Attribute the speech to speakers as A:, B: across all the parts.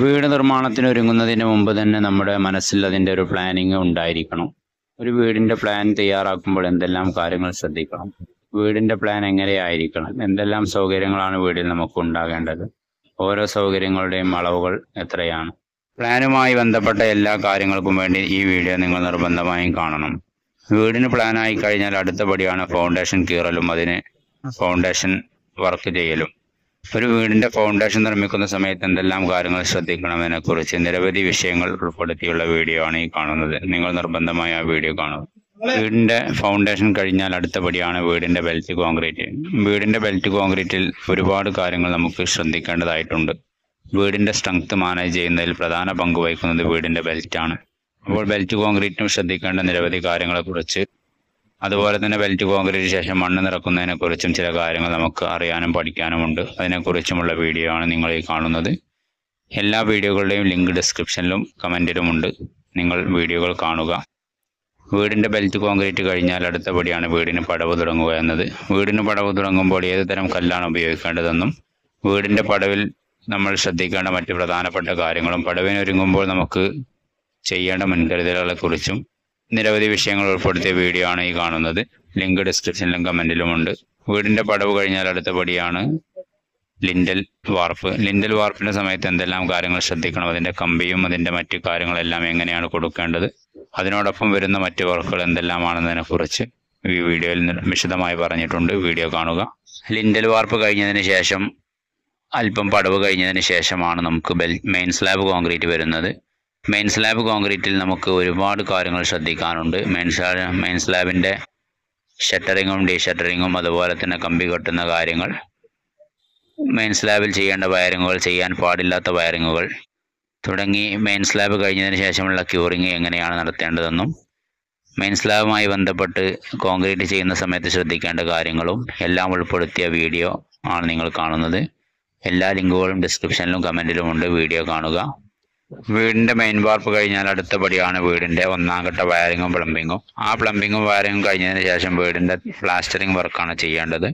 A: വീട് നിർമ്മാണത്തിന് ഒരുങ്ങുന്നതിന് മുമ്പ് തന്നെ നമ്മുടെ മനസ്സിൽ അതിൻ്റെ ഒരു പ്ലാനിങ് ഉണ്ടായിരിക്കണം ഒരു വീടിൻ്റെ പ്ലാൻ തയ്യാറാക്കുമ്പോൾ എന്തെല്ലാം കാര്യങ്ങൾ ശ്രദ്ധിക്കണം വീടിൻ്റെ പ്ലാൻ എങ്ങനെയായിരിക്കണം എന്തെല്ലാം സൗകര്യങ്ങളാണ് വീടിൽ നമുക്ക് ഉണ്ടാകേണ്ടത് ഓരോ സൗകര്യങ്ങളുടെയും അളവുകൾ എത്രയാണ് പ്ലാനുമായി ബന്ധപ്പെട്ട എല്ലാ കാര്യങ്ങൾക്കും വേണ്ടി ഈ വീഡിയോ നിങ്ങൾ നിർബന്ധമായും കാണണം വീടിന് പ്ലാനായി കഴിഞ്ഞാൽ അടുത്ത പടിയാണ് ഫൗണ്ടേഷൻ കീറലും അതിന് ഫൗണ്ടേഷൻ വർക്ക് ചെയ്യലും ഒരു വീടിന്റെ ഫൗണ്ടേഷൻ നിർമ്മിക്കുന്ന സമയത്ത് എന്തെല്ലാം കാര്യങ്ങൾ കുറിച്ച് നിരവധി വിഷയങ്ങൾ ഉൾപ്പെടുത്തിയുള്ള വീഡിയോ ആണ് ഈ കാണുന്നത് നിങ്ങൾ നിർബന്ധമായി ആ വീഡിയോ കാണുക വീടിന്റെ ഫൗണ്ടേഷൻ കഴിഞ്ഞാൽ അടുത്ത പടിയാണ് വീടിന്റെ ബെൽറ്റ് കോൺക്രീറ്റ് വീടിന്റെ ബെൽറ്റ് കോൺക്രീറ്റിൽ ഒരുപാട് കാര്യങ്ങൾ നമുക്ക് ശ്രദ്ധിക്കേണ്ടതായിട്ടുണ്ട് വീടിന്റെ സ്ട്രെങ്ത് മാനേജ് ചെയ്യുന്നതിൽ പ്രധാന പങ്ക് വഹിക്കുന്നത് വീടിന്റെ ബെൽറ്റാണ് അപ്പോൾ ബെൽറ്റ് കോൺക്രീറ്റിനും ശ്രദ്ധിക്കേണ്ട നിരവധി കാര്യങ്ങളെക്കുറിച്ച് അതുപോലെ തന്നെ ബെൽറ്റ് കോൺക്രീറ്റിന് ശേഷം മണ്ണ് നിറക്കുന്നതിനെക്കുറിച്ചും ചില കാര്യങ്ങൾ നമുക്ക് അറിയാനും പഠിക്കാനുമുണ്ട് അതിനെക്കുറിച്ചുമുള്ള വീഡിയോ ആണ് നിങ്ങൾ ഈ കാണുന്നത് എല്ലാ വീഡിയോകളുടെയും ലിങ്ക് ഡിസ്ക്രിപ്ഷനിലും ഉണ്ട് നിങ്ങൾ വീഡിയോകൾ കാണുക വീടിൻ്റെ ബെൽറ്റ് കോൺക്രീറ്റ് കഴിഞ്ഞാൽ അടുത്ത പടിയാണ് വീടിന് പടവ് തുടങ്ങുക എന്നത് വീടിന് പടവ് തുടങ്ങുമ്പോൾ ഏത് തരം കല്ലാണ് ഉപയോഗിക്കേണ്ടതെന്നും വീടിൻ്റെ പടവിൽ നമ്മൾ ശ്രദ്ധിക്കേണ്ട മറ്റ് പ്രധാനപ്പെട്ട കാര്യങ്ങളും പടവിനൊരുങ്ങുമ്പോൾ നമുക്ക് ചെയ്യേണ്ട മുൻകരുതലുകളെക്കുറിച്ചും നിരവധി വിഷയങ്ങൾ ഉൾപ്പെടുത്തിയ വീഡിയോ ആണ് ഈ കാണുന്നത് ലിങ്ക് ഡിസ്ക്രിപ്ഷനിലും ഉണ്ട് വീടിന്റെ പടവ് കഴിഞ്ഞാൽ അടുത്ത പടിയാണ് ലിൻഡൽ വാർപ്പ് ലിൻഡൽ വാർപ്പിന്റെ സമയത്ത് എന്തെല്ലാം കാര്യങ്ങൾ ശ്രദ്ധിക്കണം അതിന്റെ കമ്പിയും അതിന്റെ മറ്റു കാര്യങ്ങളെല്ലാം എങ്ങനെയാണ് കൊടുക്കേണ്ടത് അതിനോടൊപ്പം വരുന്ന മറ്റു വർക്കുകൾ എന്തെല്ലാമാണെന്നതിനെ കുറിച്ച് ഈ വീഡിയോയിൽ വിശദമായി പറഞ്ഞിട്ടുണ്ട് വീഡിയോ കാണുക ലിൻഡൽ വാർപ്പ് കഴിഞ്ഞതിന് ശേഷം അല്പം പടവ് കഴിഞ്ഞതിന് ശേഷമാണ് നമുക്ക് മെയിൻ സ്ലാബ് കോൺക്രീറ്റ് വരുന്നത് മെയിൻ സ്ലാബ് കോൺക്രീറ്റിൽ നമുക്ക് ഒരുപാട് കാര്യങ്ങൾ ശ്രദ്ധിക്കാനുണ്ട് മെയിൻ മെയിൻ സ്ലാബിൻ്റെ ഷട്ടറിങ്ങും ഡീ ഷട്ടറിങ്ങും അതുപോലെ തന്നെ കമ്പി കെട്ടുന്ന കാര്യങ്ങൾ മെയിൻ സ്ലാബിൽ ചെയ്യേണ്ട വയറിങ്ങുകൾ ചെയ്യാൻ പാടില്ലാത്ത വയറിങ്ങുകൾ തുടങ്ങി മെയിൻ സ്ലാബ് കഴിഞ്ഞതിന് ശേഷമുള്ള ക്യൂറിങ് എങ്ങനെയാണ് നടത്തേണ്ടതെന്നും മെയിൻ സ്ലാബുമായി ബന്ധപ്പെട്ട് കോൺക്രീറ്റ് ചെയ്യുന്ന സമയത്ത് ശ്രദ്ധിക്കേണ്ട കാര്യങ്ങളും എല്ലാം ഉൾപ്പെടുത്തിയ വീഡിയോ ആണ് നിങ്ങൾ കാണുന്നത് എല്ലാ ലിങ്കുകളും ഡിസ്ക്രിപ്ഷനിലും കമൻറ്റിലുമുണ്ട് വീഡിയോ കാണുക വീടിന്റെ മെയിൻ വാർപ്പ് കഴിഞ്ഞാൽ അടുത്ത പടിയാണ് വീടിന്റെ ഒന്നാം ഘട്ട വയറിങ്ങും പ്ലംബിങ്ങും ആ പ്ലംബിങ്ങും വയറിങ്ങും കഴിഞ്ഞതിന് ശേഷം വീടിന്റെ പ്ലാസ്റ്ററിംഗ് വർക്കാണ് ചെയ്യേണ്ടത്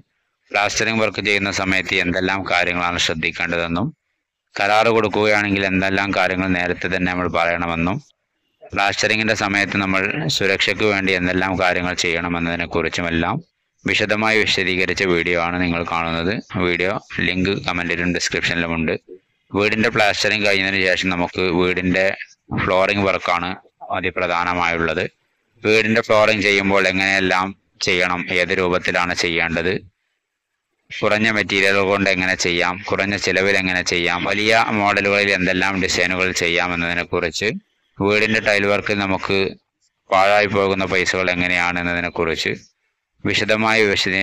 A: പ്ലാസ്റ്ററിംഗ് വർക്ക് ചെയ്യുന്ന സമയത്ത് എന്തെല്ലാം കാര്യങ്ങളാണ് ശ്രദ്ധിക്കേണ്ടതെന്നും കരാറ് കൊടുക്കുകയാണെങ്കിൽ എന്തെല്ലാം കാര്യങ്ങൾ നേരത്തെ തന്നെ നമ്മൾ പറയണമെന്നും പ്ലാസ്റ്ററിങ്ങിന്റെ സമയത്ത് നമ്മൾ സുരക്ഷയ്ക്ക് വേണ്ടി എന്തെല്ലാം കാര്യങ്ങൾ കുറിച്ചുമെല്ലാം വിശദമായി വിശദീകരിച്ച വീഡിയോ ആണ് നിങ്ങൾ കാണുന്നത് വീഡിയോ ലിങ്ക് കമന്റിലും ഡിസ്ക്രിപ്ഷനിലുമുണ്ട് വീടിന്റെ പ്ലാസ്റ്ററിങ് കഴിഞ്ഞതിന് ശേഷം നമുക്ക് വീടിന്റെ ഫ്ലോറിംഗ് വർക്കാണ് അതിപ്രധാനമായുള്ളത് വീടിന്റെ ഫ്ലോറിംഗ് ചെയ്യുമ്പോൾ എങ്ങനെയെല്ലാം ചെയ്യണം ഏത് രൂപത്തിലാണ് ചെയ്യേണ്ടത് കുറഞ്ഞ മെറ്റീരിയൽ കൊണ്ട് എങ്ങനെ ചെയ്യാം കുറഞ്ഞ ചിലവിൽ എങ്ങനെ ചെയ്യാം വലിയ മോഡലുകളിൽ എന്തെല്ലാം ഡിസൈനുകൾ ചെയ്യാം കുറിച്ച് വീടിന്റെ ടൈൽ വർക്കിൽ നമുക്ക് പാഴായി പോകുന്ന പൈസകൾ എങ്ങനെയാണ് കുറിച്ച് വിശദമായ വിശദ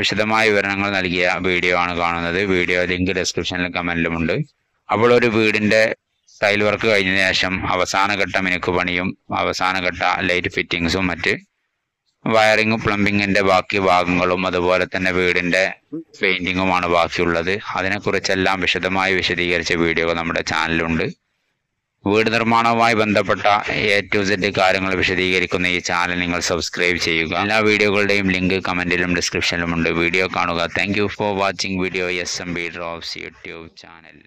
A: വിശദമായ വിവരങ്ങൾ നൽകിയ വീഡിയോ ആണ് കാണുന്നത് വീഡിയോ ലിങ്ക് ഡിസ്ക്രിപ്ഷനിലും കമന്റിലുമുണ്ട് അവൾ ഒരു വീടിന്റെ ടൈൽ വർക്ക് കഴിഞ്ഞ ശേഷം അവസാനഘട്ട മിനുക്ക് പണിയും അവസാനഘട്ട ലൈറ്റ് ഫിറ്റിങ്സും മറ്റ് വയറിങ്ങും പ്ലംബിങ്ങിന്റെ ബാക്കി ഭാഗങ്ങളും അതുപോലെ തന്നെ വീടിന്റെ പെയിന്റിങ്ങുമാണ് ബാക്കിയുള്ളത് അതിനെക്കുറിച്ചെല്ലാം വിശദമായി വിശദീകരിച്ച വീഡിയോ നമ്മുടെ ചാനലുണ്ട് വീട് നിർമ്മാണവുമായി ബന്ധപ്പെട്ട എ ടു സെഡ് കാര്യങ്ങൾ വിശദീകരിക്കുന്ന ഈ ചാനൽ നിങ്ങൾ സബ്സ്ക്രൈബ് ചെയ്യുക എല്ലാ വീഡിയോകളുടെയും ലിങ്ക് കമന്റിലും ഉണ്ട് വീഡിയോ കാണുക thank for watching video S M B drops YouTube channel